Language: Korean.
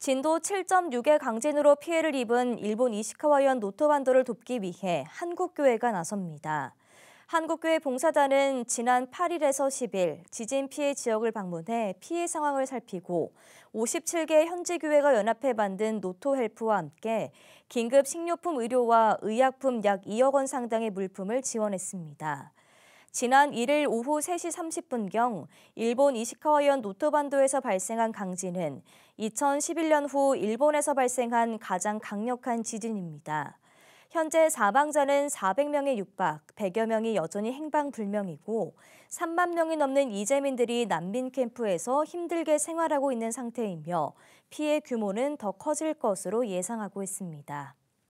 진도 7.6의 강진으로 피해를 입은 일본 이시카와현 노토반도를 돕기 위해 한국교회가 나섭니다. 한국교회 봉사단은 지난 8일에서 10일 지진 피해 지역을 방문해 피해 상황을 살피고 57개 현지 교회가 연합해 만든 노토헬프와 함께 긴급 식료품 의료와 의약품 약 2억 원 상당의 물품을 지원했습니다. 지난 1일 오후 3시 30분경 일본 이시카와현 노토반도에서 발생한 강진은 2011년 후 일본에서 발생한 가장 강력한 지진입니다. 현재 사망자는 400명에 육박, 100여 명이 여전히 행방불명이고 3만 명이 넘는 이재민들이 난민 캠프에서 힘들게 생활하고 있는 상태이며 피해 규모는 더 커질 것으로 예상하고 있습니다.